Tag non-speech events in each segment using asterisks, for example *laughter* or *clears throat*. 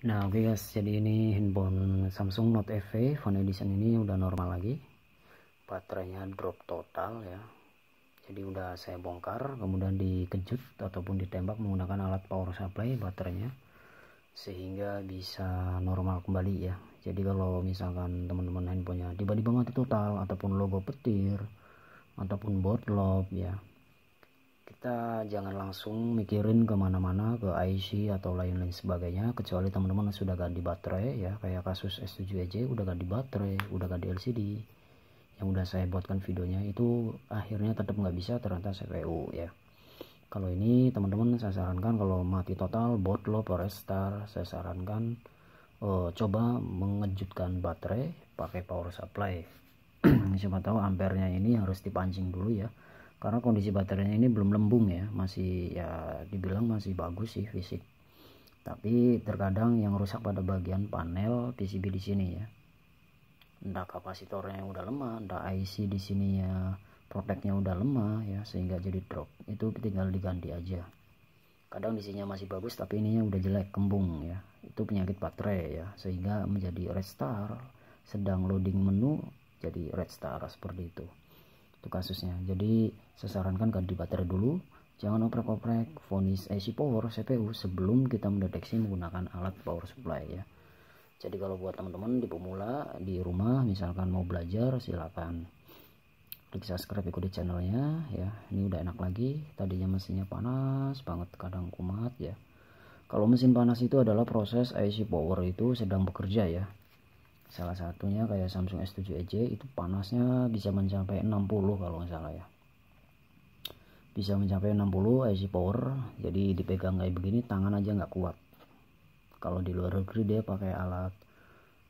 Nah oke okay guys jadi ini handphone Samsung Note FE Phone Edition ini udah normal lagi baterainya drop total ya jadi udah saya bongkar kemudian dikejut ataupun ditembak menggunakan alat power supply baterainya sehingga bisa normal kembali ya jadi kalau misalkan teman-teman handphonenya tiba-tiba mati total ataupun logo petir ataupun board lock ya kita jangan langsung mikirin kemana-mana ke IC atau lain-lain sebagainya kecuali teman-teman sudah ganti baterai ya kayak kasus S7EJ udah ganti baterai udah ganti LCD yang udah saya buatkan videonya itu akhirnya tetap nggak bisa ternyata CPU ya kalau ini teman-teman saya sarankan kalau mati total bot lo power restart saya sarankan uh, coba mengejutkan baterai pakai power supply *clears throat* siapa tahu ampernya ini harus dipancing dulu ya karena kondisi baterainya ini belum lembung ya masih ya dibilang masih bagus sih fisik tapi terkadang yang rusak pada bagian panel PCB di sini ya entah kapasitornya yang udah lemah entah IC di sini ya proteknya udah lemah ya sehingga jadi drop itu tinggal diganti aja kadang di sini masih bagus tapi ininya udah jelek kembung ya itu penyakit baterai ya sehingga menjadi restart sedang loading menu jadi restart seperti itu itu kasusnya jadi saya sarankan ganti baterai dulu jangan oprek-oprek vonis IC power CPU sebelum kita mendeteksi menggunakan alat power supply ya jadi kalau buat teman-teman di pemula di rumah misalkan mau belajar silakan klik subscribe ikuti channelnya ya ini udah enak lagi tadinya mesinnya panas banget kadang kumat ya kalau mesin panas itu adalah proses IC power itu sedang bekerja ya salah satunya kayak Samsung S7 Edge itu panasnya bisa mencapai 60 kalau nggak salah ya bisa mencapai 60 IC power jadi dipegang kayak begini tangan aja nggak kuat kalau di luar negeri dia pakai alat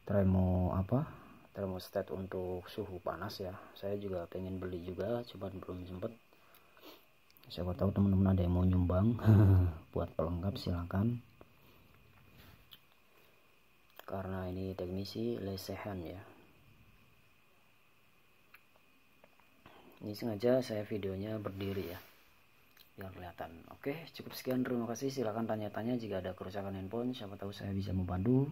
tremo apa termostat untuk suhu panas ya saya juga pengen beli juga cuman belum sempet siapa tahu teman-teman ada yang mau nyumbang *laughs* buat pelengkap silahkan karena ini teknisi lesehan ya ini sengaja saya videonya berdiri ya biar kelihatan oke cukup sekian terima kasih silahkan tanya-tanya jika ada kerusakan handphone siapa tahu saya bisa membantu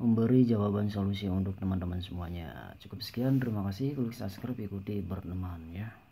memberi jawaban solusi untuk teman-teman semuanya cukup sekian terima kasih klik subscribe ikuti berteman ya